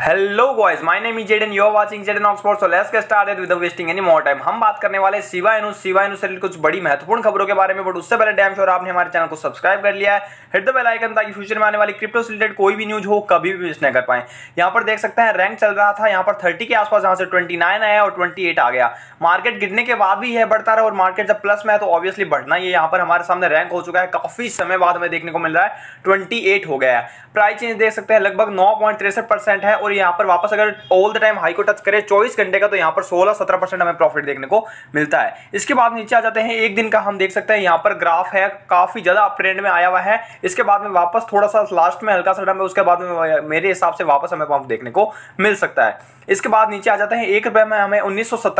hello boys my name is Jaden you are watching Jaden Oxford so let's get started with wasting any more time हम बात करने वाले अनु शिवायनु अनु से कुछ बड़ी महत्वपूर्ण खबरों के बारे में बट उससे पहले डैम श्योर आपने हमारे चैनल को सब्सक्राइब कर लिया है हिट द बेल आइकन ताकि फ्यूचर में आने वाली क्रिप्टो से रिलेटेड कोई भी न्यूज हो कभी भी मिस नहीं कर पाए यहां पर देख सकते हैं रैंक चल रहा था यहां पर थर्टी के आसपास यहां से ट्वेंटी आया और ट्वेंटी आ गया मार्केट गिरने के बाद भी यह बढ़ता रहा और मार्केट जब प्लस में है तो ऑब्वियसली बढ़ना ही है यहां पर हमारे सामने रैंक हो चुका है काफी समय बाद हमें देखने को मिल रहा है ट्वेंटी हो गया है प्राइस चेंज देख सकते हैं लगभग नौ है और यहाँ पर वापस अगर ऑल द टाइम हाई को टच करें चौबीस घंटे का तो यहाँ पर सोलह सत्रह परसेंट हमें प्रॉफिट देखने को मिलता है इसके बाद नीचे आ जाते हैं एक दिन का हम देख सकते हैं यहाँ पर ग्राफ है काफ़ी ज़्यादा ट्रेंड में आया हुआ है इसके बाद में वापस थोड़ा सा लास्ट में हल्का सा उसके बाद में मेरे हिसाब से वापस हमें पंप देखने को मिल सकता है इसके बाद नीचे आ जाते हैं एक रुपए में हमें उन्नीस सौ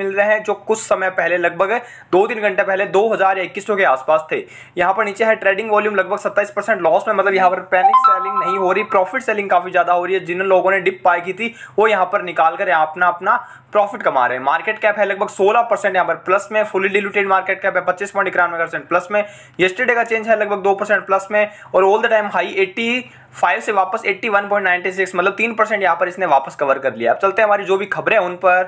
मिल रहे हैं जो कुछ समय पहले लगभग दो तीन घंटे पहले दो हज़ार इक्कीस के आसपास थे यहाँ पर नीचे है ट्रेडिंग वॉल्यूम लगभग सत्ताईस परसेंट लॉस में मतलब यहाँ पर पैनिक सेलिंग नहीं हो रही प्रॉफिट सेलिंग काफ़ी ज़्यादा हो रही है जिन लोगों लोगों ने डिप पाई की थी वो यहाँ पर निकाल कर अपना अपना प्रॉफिट कमा रहे हैं मार्केट कैप है लगभग 16 परसेंट यहाँ पर प्लस में फुली डिलूटेड मार्केट कैप है पच्चीस पॉइंट इक्यानवे परसेंट प्लस में येस्टरडे का चेंज है लगभग दो परसेंट प्लस में और all the time high eighty five से वापस eighty one point ninety six मतलब तीन परसेंट यहाँ पर इसने वापस कवर कर लिया अब चलते हैं हमारी जो भी खबरें उन पर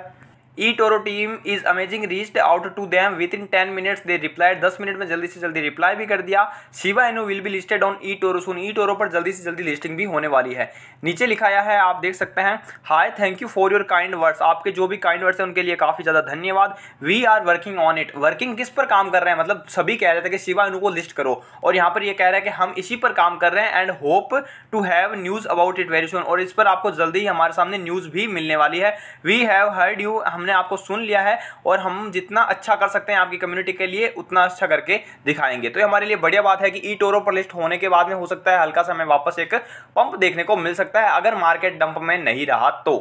Toro team is amazing reach out to them within ten minutes they replied दस मिनट में जल्दी से जल्दी रिप्लाई भी कर दिया Shiba Inu will be listed on eToro soon eToro पर जल्दी से जल्दी लिस्टिंग भी होने वाली है नीचे लिखाया है आप देख सकते हैं hi thank you for your kind words आपके जो भी काइंड वर्ड्स हैं उनके लिए काफ़ी ज़्यादा धन्यवाद we are working on it working किस पर काम कर रहे हैं मतलब सभी कह रहे थे कि शिवा एनू को लिस्ट करो और यहाँ पर यह कह रहा है कि हम इसी पर काम कर रहे हैं and hope to have news about it very soon और इस पर आपको जल्दी ही हमारे सामने न्यूज़ भी मिलने वाली है वी हैव हर्ड यू हमने हमने आपको सुन लिया है और हम जितना अच्छा कर सकते हैं आपकी कम्युनिटी के लिए उतना अच्छा करके दिखाएंगे तो ये हमारे लिए बढ़िया बात है कि ई टोरो पर लिस्ट होने के बाद में हो सकता है हल्का सा हमें वापस एक पंप देखने को मिल सकता है अगर मार्केट डंप में नहीं रहा तो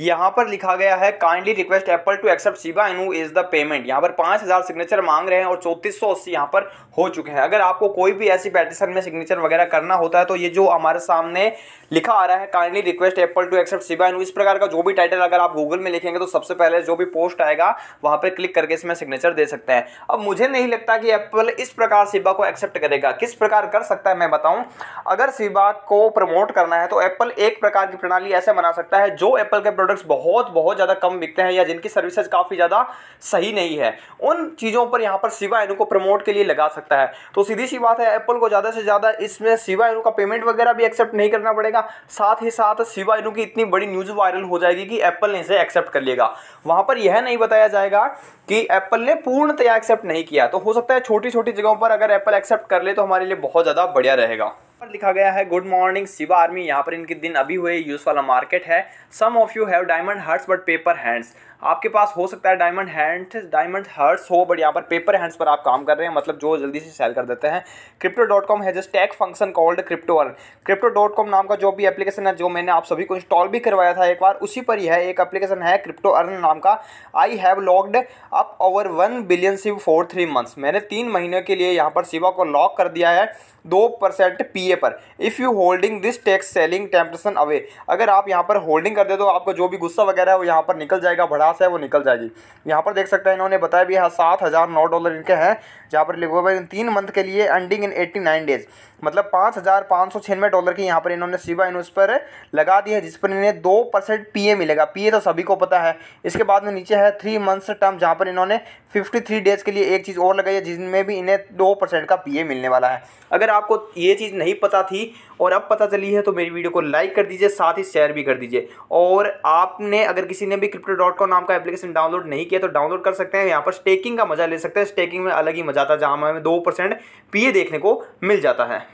यहाँ पर लिखा गया है kindly request Apple to accept Shiba Inu as the payment यहाँ पर पाँच हज़ार सिग्नेचर मांग रहे हैं और चौंतीस सौ अस्सी यहाँ पर हो चुके हैं अगर आपको कोई भी ऐसी पेटिशन में सिग्नेचर वगैरह करना होता है तो ये जो हमारे सामने लिखा आ रहा है kindly request Apple to accept Shiba Inu इस प्रकार का जो भी टाइटल अगर आप गूगल में लिखेंगे तो सबसे पहले जो भी पोस्ट आएगा वहाँ पर क्लिक करके इसमें सिग्नेचर दे सकते हैं अब मुझे नहीं लगता कि एप्पल इस प्रकार सीबा को एक्सेप्ट करेगा किस प्रकार कर सकता है मैं बताऊँ अगर सीबा को प्रमोट करना है तो एप्पल एक प्रकार की प्रणाली ऐसे बना सकता है जो एप्पल के प्रोडक्ट्स बहुत बहुत ज़्यादा कम बिकते हैं या जिनकी सर्विसेज काफ़ी ज़्यादा सही नहीं है उन चीज़ों पर यहाँ पर सिवा एनु को प्रमोट के लिए लगा सकता है तो सीधी सी बात है एप्पल को ज़्यादा से ज़्यादा इसमें सिवा एनु का पेमेंट वगैरह भी एक्सेप्ट नहीं करना पड़ेगा साथ ही साथ सिवा एनु की इतनी बड़ी न्यूज़ वायरल हो जाएगी कि एप्पल ने इसे एक्सेप्ट कर लेगा वहाँ पर यह नहीं बताया जाएगा कि एप्पल ने पूर्णतया एक्सेप्ट नहीं किया तो हो सकता है छोटी छोटी जगहों पर अगर एप्पल एक्सेप्ट कर ले तो हमारे लिए बहुत ज़्यादा बढ़िया रहेगा पर लिखा गया है गुड मॉर्निंग शिवा आर्मी यहाँ पर इनके दिन अभी हुए यूज़ वाला मार्केट है some of you have diamond hearts but paper hands आपके पास हो सकता है डायमंड हैंड डायमंड हर्ट्स हो बट यहाँ पर पेपर हैंड्स पर आप काम कर रहे हैं मतलब जो जल्दी से सेल कर देते हैं क्रिप्टो डॉट कॉम है just tech function called crypto earn crypto dot com नाम का जो भी एप्लीकेशन है जो मैंने आप सभी को इंस्टॉल भी करवाया था एक बार उसी पर यह एक एप्लीकेशन है क्रिप्टो अर्न नाम का I have logged up over one billion सिव फोर थ्री मंथ्स मैंने तीन महीने के लिए यहाँ पर सिवा को लॉक कर दिया है दो परसेंट पी टीए पर if you holding this tax selling temptation away अगर आप यहाँ पर होल्डिंग कर दे तो आपको जो भी गुस्सा वगैरह है वो यहाँ पर निकल जाएगा भड़ास है वो निकल जाएगी यहाँ पर देख सकते हैं इन्होंने बताया भी है सात हज़ार नौ डॉलर इनके हैं जहाँ पर लिखो भाई तीन मंथ के लिए ending in eighty nine days मतलब पाँच हज़ार पाँच सौ छियानवे डॉलर की यहाँ पर इन्होंने सिवा इन उस पर लगा दी है जिस पर इन्हें दो परसेंट पी मिलेगा पी तो सभी को पता है इसके बाद में नीचे है थ्री मंथ्स टर्म जहाँ पर इन्होंने फिफ्टी थ्री डेज़ के लिए एक चीज़ और लगाई है जिनमें भी इन्हें दो परसेंट का पी मिलने वाला है अगर आपको ये चीज़ नहीं पता थी और अब पता चली है तो मेरी वीडियो को लाइक कर दीजिए साथ ही शेयर भी कर दीजिए और आपने अगर किसी ने भी क्रिप्टो डॉट कॉम नाम का एप्लीकेशन डाउनलोड नहीं किया तो डाउनलोड कर सकते हैं यहाँ पर स्टेकिंग का मजा ले सकते हैं स्टेकिंग में अलग ही मजा आता है जहाँ हमें दो परसेंट पीए देखने को मिल जाता है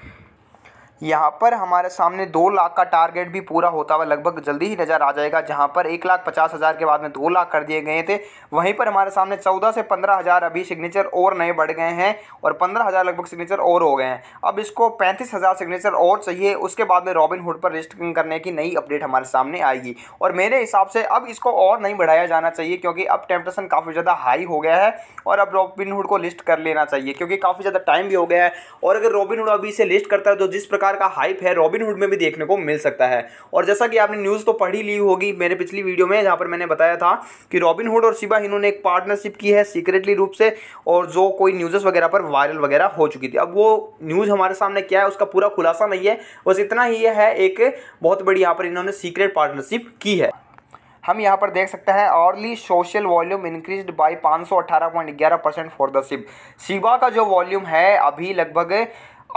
यहाँ पर हमारे सामने दो लाख का टारगेट भी पूरा होता हुआ लगभग जल्दी ही नज़र आ जाएगा जहाँ पर एक लाख पचास हज़ार के बाद में दो लाख कर दिए गए थे वहीं पर हमारे सामने चौदह से पंद्रह हज़ार अभी सिग्नेचर और नए बढ़ गए हैं और पंद्रह हज़ार लगभग सिग्नेचर और हो गए हैं अब इसको पैंतीस हज़ार सिग्नेचर और चाहिए उसके बाद में रॉबिन हुड पर रजिस्टरिंग करने की नई अपडेट हमारे सामने आएगी और मेरे हिसाब से अब इसको और नहीं बढ़ाया जाना चाहिए क्योंकि अब टेम्परेशन काफ़ी ज़्यादा हाई हो गया है और अब रॉबिन हुड को लिस्ट कर लेना चाहिए क्योंकि काफ़ी ज़्यादा टाइम भी हो गया है और अगर रॉबिन हुड अभी इसे लिस्ट करता है तो जिस प्रकार प्रकार का हाइप है रॉबिनहुड में भी देखने को मिल सकता है और जैसा कि आपने न्यूज़ तो पढ़ी ली होगी मेरे पिछली वीडियो में जहाँ पर मैंने बताया था कि रॉबिनहुड और शिबा इन्होंने एक पार्टनरशिप की है सीक्रेटली रूप से और जो कोई न्यूजेस वगैरह पर वायरल वगैरह हो चुकी थी अब वो न्यूज़ हमारे सामने क्या है उसका पूरा खुलासा नहीं है बस इतना ही है एक बहुत बड़ी यहाँ पर इन्होंने सीक्रेट पार्टनरशिप की है हम यहाँ पर देख सकते हैं hourly social volume increase by 518.11 percent for the SHIB Shiba का जो वॉल्यूम है अभी लगभग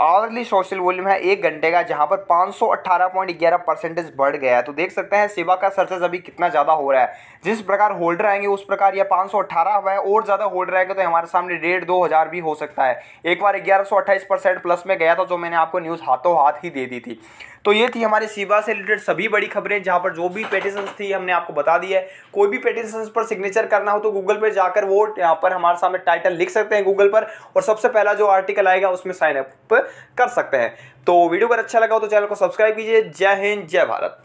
आवरली सोशल वॉल्यूम है एक घंटे का जहाँ पर 518.11 परसेंटेज बढ़ गया है तो देख सकते हैं सेवा का सर्चेज अभी कितना ज़्यादा हो रहा है जिस प्रकार होल्डर आएंगे उस प्रकार यह 518 हुआ है और ज़्यादा होल्डर आएंगे तो हमारे सामने डेढ़ दो हज़ार भी हो सकता है एक बार ग्यारह परसेंट प्लस में गया था जो मैंने आपको न्यूज़ हाथों हाथ ही दे दी थी तो ये थी हमारे सीबा से रिलेटेड सभी बड़ी खबरें जहाँ पर जो भी पेटिशन थी हमने आपको बता दी है कोई भी पेटिशन पर सिग्नेचर करना हो तो गूगल पर जाकर वो यहाँ पर हमारे सामने टाइटल लिख सकते हैं गूगल पर और सबसे पहला जो आर्टिकल आएगा उसमें साइनअप कर सकते हैं तो वीडियो अगर अच्छा लगा हो तो चैनल को सब्सक्राइब कीजिए जय हिंद जय भारत